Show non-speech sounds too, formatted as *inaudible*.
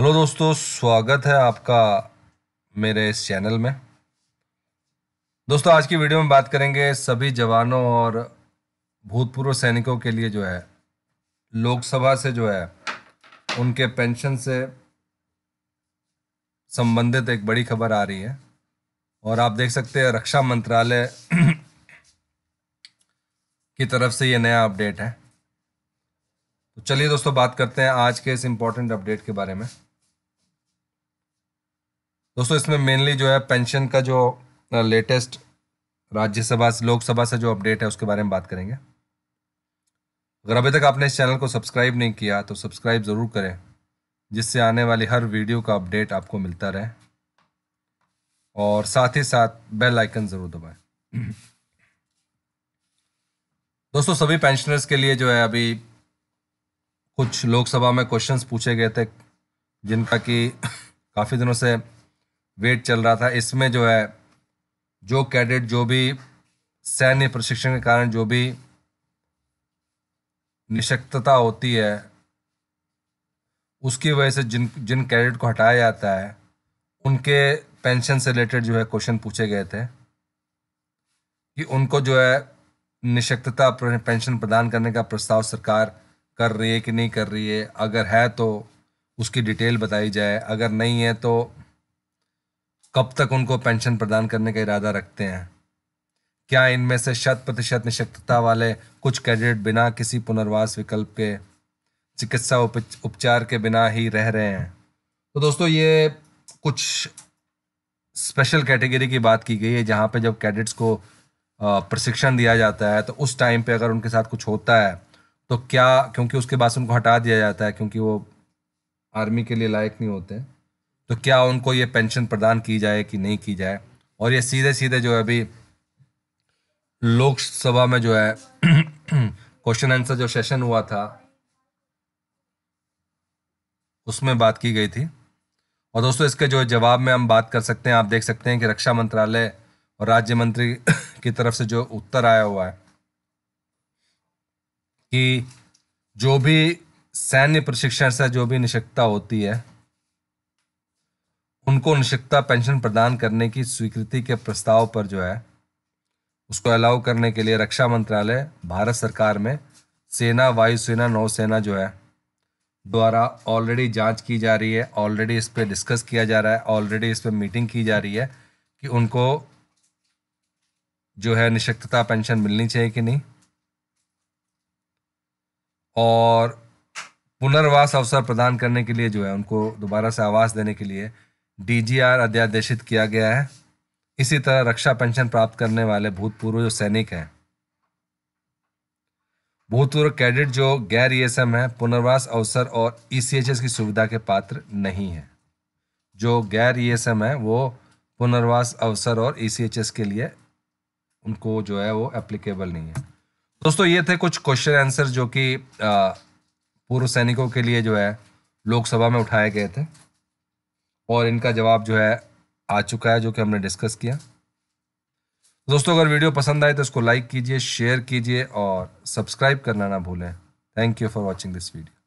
hello दोस्तों स्वागत है आपका मेरे इस चैनल में दोस्तों आज की वीडियो में बात करेंगे सभी जवानों और भूतपूर्व सैनिकों के लिए जो है लोकसभा से जो है उनके पेंशन से संबंधित एक बड़ी खबर आ रही है और आप देख सकते हैं रक्षा मंत्रालय *clears throat* की तरफ से ये नया अपडेट है तो चलिए दोस्तों बात करते हैं आज के इस इम्पोर्टेंट अपडेट के बारे में दोस्तों इसमें मेनली जो है पेंशन का जो लेटेस्ट राज्यसभा से लोकसभा से जो अपडेट है उसके बारे में बात करेंगे अगर अभी तक आपने इस चैनल को सब्सक्राइब नहीं किया तो सब्सक्राइब ज़रूर करें जिससे आने वाली हर वीडियो का अपडेट आपको मिलता रहे और साथ ही साथ बेल आइकन ज़रूर दबाएं दोस्तों सभी पेंशनर्स के लिए जो है अभी कुछ लोकसभा में क्वेश्चंस पूछे गए थे जिनका कि काफ़ी दिनों से वेट चल रहा था इसमें जो है जो कैडेट जो भी सैन्य प्रशिक्षण के कारण जो भी निशक्तता होती है उसकी वजह से जिन जिन कैडेट को हटाया जाता है उनके पेंशन से रिलेटेड जो है क्वेश्चन पूछे गए थे कि उनको जो है निशक्तता पेंशन प्रदान करने का प्रस्ताव सरकार कर रही है कि नहीं कर रही है अगर है तो उसकी डिटेल बताई जाए अगर नहीं है तो कब तक उनको पेंशन प्रदान करने का इरादा रखते हैं क्या इनमें से शत प्रतिशत निशक्तता वाले कुछ कैडेट बिना किसी पुनर्वास विकल्प के चिकित्सा उपचार के बिना ही रह रहे हैं तो दोस्तों ये कुछ स्पेशल कैटेगरी की बात की गई है जहाँ पे जब कैडेट्स को प्रशिक्षण दिया जाता है तो उस टाइम पे अगर उनके साथ कुछ होता है तो क्या क्योंकि उसके बाद उनको हटा दिया जाता है क्योंकि वो आर्मी के लिए लायक नहीं होते तो क्या उनको ये पेंशन प्रदान की जाए कि नहीं की जाए और ये सीधे सीधे जो है अभी लोकसभा में जो है क्वेश्चन *clears throat* आंसर जो सेशन हुआ था उसमें बात की गई थी और दोस्तों इसके जो जवाब में हम बात कर सकते हैं आप देख सकते हैं कि रक्षा मंत्रालय और राज्य मंत्री *clears throat* की तरफ से जो उत्तर आया हुआ है कि जो भी सैन्य प्रशिक्षण से जो भी निशक्ता होती है उनको निश्चितता पेंशन प्रदान करने की स्वीकृति के प्रस्ताव पर जो है उसको अलाउ करने के लिए रक्षा मंत्रालय भारत सरकार में सेना वायुसेना नौसेना जो है द्वारा ऑलरेडी जांच की जा रही है ऑलरेडी इस पर डिस्कस किया जा रहा है ऑलरेडी इस पर मीटिंग की जा रही है कि उनको जो है निशक्तता पेंशन मिलनी चाहिए कि नहीं और पुनर्वास अवसर प्रदान करने के लिए जो है उनको दोबारा से आवास देने के लिए डीजीआर अध्यादेशित किया गया है इसी तरह रक्षा पेंशन प्राप्त करने वाले भूतपूर्व जो सैनिक हैं भूतपूर्व कैडेट जो गैर ईएसएम e है पुनर्वास अवसर और ईसीएचएस e की सुविधा के पात्र नहीं है जो गैर ईएसएम e है वो पुनर्वास अवसर और ईसीएचएस के लिए उनको जो है वो एप्लीकेबल नहीं है दोस्तों ये थे कुछ क्वेश्चन आंसर जो कि पूर्व सैनिकों के लिए जो है लोकसभा में उठाए गए थे और इनका जवाब जो है आ चुका है जो कि हमने डिस्कस किया दोस्तों अगर वीडियो पसंद आए तो इसको लाइक कीजिए शेयर कीजिए और सब्सक्राइब करना ना भूलें thank you for watching this video